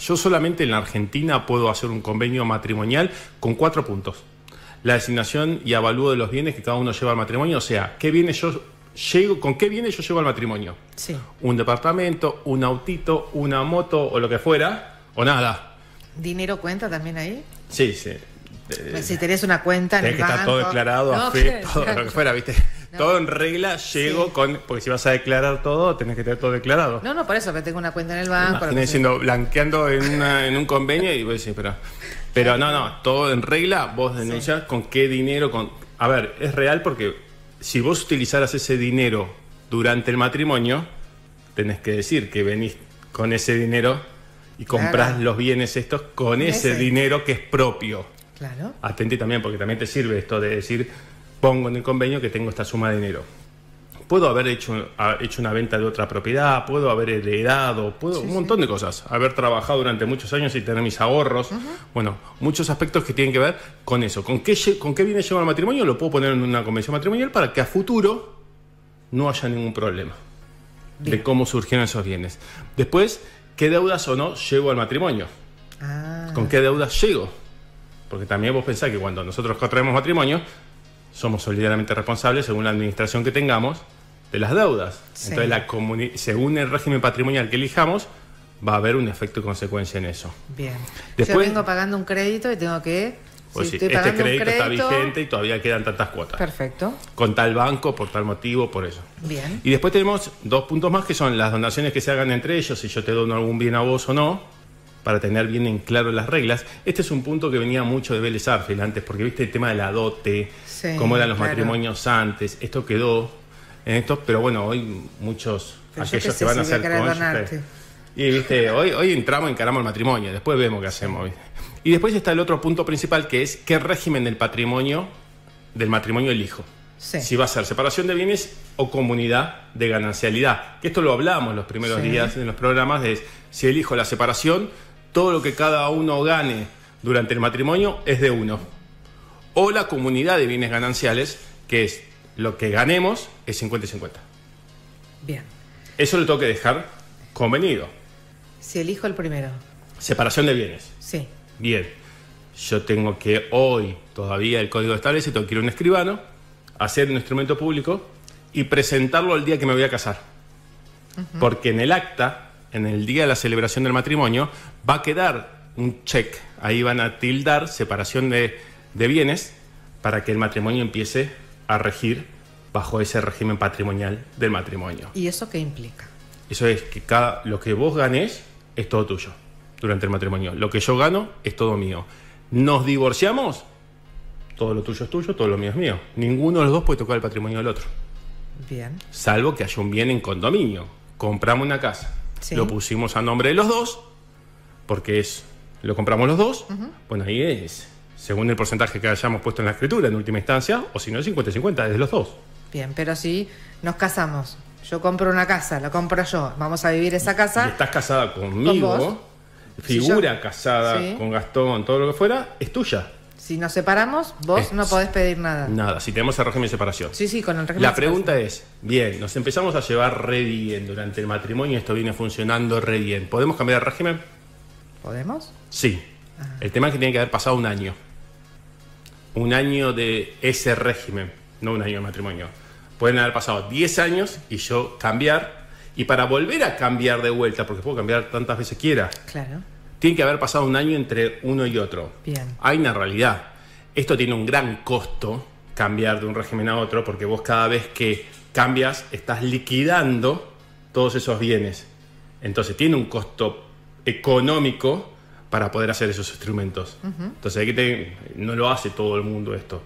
yo solamente en la Argentina puedo hacer un convenio matrimonial con cuatro puntos. La designación y avalúo de los bienes que cada uno lleva al matrimonio, o sea, qué yo llego, con qué bienes yo llevo al matrimonio. Sí. Un departamento, un autito, una moto o lo que fuera, o nada. ¿Dinero cuenta también ahí? Sí, sí. Pues si tenés una cuenta en que banco. todo declarado, lo que fuera, ¿viste? Todo en regla, llego con. Porque si vas a declarar todo, tenés que tener todo declarado. No, no, por eso, que tengo una cuenta en el banco. siendo diciendo, blanqueando en, un convenio y a decir, pero. Pero no, no, todo en regla, vos denunciás con qué dinero. con A ver, es real porque si vos utilizaras ese dinero durante el matrimonio, tenés que decir que venís con ese dinero y compras los bienes estos con ese, dinero que es propio. Claro. Atente también, porque también te sirve esto de decir, pongo en el convenio que tengo esta suma de dinero. Puedo haber hecho, hecho una venta de otra propiedad, puedo haber heredado, puedo un montón de cosas. Haber trabajado durante muchos años y tener mis ahorros. Bueno, muchos aspectos que tienen que ver con eso. ¿Con qué, ¿Con qué viene al matrimonio? Lo puedo poner en una convención matrimonial para que a futuro no haya ningún problema de cómo surgieron esos bienes. Después, ¿qué deudas o no llevo al matrimonio? Ah. ¿Con qué deudas llego? Porque también vos pensás que cuando nosotros contraemos matrimonio, somos solidariamente responsables, según la administración que tengamos, de las deudas. Entonces, según el régimen patrimonial que elijamos, va a haber un efecto y consecuencia en eso. Bien. Después, Yo vengo pagando un crédito y tengo que... Pues si sí, este crédito, crédito está vigente y todavía quedan tantas cuotas. Perfecto. Con tal banco, por tal motivo, por eso. Bien. Y después tenemos dos puntos más que son las donaciones que se hagan entre ellos, si yo te dono algún bien a vos o no para tener bien en claro las reglas. Este es un punto que venía mucho de Vélez antes, porque viste el tema de la dote, cómo eran los matrimonios antes, esto quedó en esto... pero bueno, hoy muchos, aquellos que, van a hacer y viste, hoy, hoy entramos, encaramos el matrimonio, después vemos qué hacemos. Y después está el otro punto principal que es qué régimen del patrimonio, del matrimonio elijo. Si va a ser separación de bienes o comunidad de ganancialidad. Que esto lo hablamos los primeros días en los programas, de si elijo la separación, todo lo que cada uno gane durante el matrimonio es de uno. O la comunidad de bienes gananciales, que es lo que ganemos es 50 y 50. Bien. Eso lo tengo que dejar convenido. Si elijo el primero. Separación de bienes. Sí. Bien. Yo tengo que hoy, todavía el código establece, tengo que ir un escribano, hacer un instrumento público y presentarlo el día que me voy a casar. Porque en el acta en el día de la celebración del matrimonio, va a quedar un check. Ahí van a tildar separación de, bienes para que el matrimonio empiece a regir bajo ese régimen patrimonial del matrimonio. ¿Y eso qué implica? Eso es que cada, lo que vos ganes es todo tuyo durante el matrimonio. Lo que yo gano es todo mío. ¿Nos divorciamos? Todo lo tuyo es tuyo, todo lo mío es mío. Ninguno de los dos puede tocar el patrimonio del otro. Bien. Salvo que haya un bien en condominio. Compramos una casa. Lo pusimos a nombre de los dos, porque es, lo compramos los dos. Bueno, ahí es, según el porcentaje que hayamos puesto en la escritura en última instancia, o si no, 50-50, es de los dos. Bien, pero si nos casamos, yo compro una casa, la compro yo, vamos a vivir esa casa. estás casada conmigo, figura casada con Gastón, todo lo que fuera, es tuya. Si nos separamos, vos no podés pedir nada. Nada, si tenemos el régimen de separación. Sí, sí, con el régimen La pregunta es, bien, nos empezamos a llevar re bien durante el matrimonio, y esto viene funcionando re bien. ¿Podemos cambiar el régimen? ¿Podemos? Sí. Ah. El tema es que tiene que haber pasado un año. Un año de ese régimen, no un año de matrimonio. Pueden haber pasado 10 años y yo cambiar. Y para volver a cambiar de vuelta, porque puedo cambiar tantas veces quiera. Claro tiene que haber pasado un año entre uno y otro. Bien. Hay una realidad. Esto tiene un gran costo cambiar de un régimen a otro porque vos cada vez que cambias estás liquidando todos esos bienes. Entonces tiene un costo económico para poder hacer esos instrumentos. Entonces no lo hace todo el mundo esto.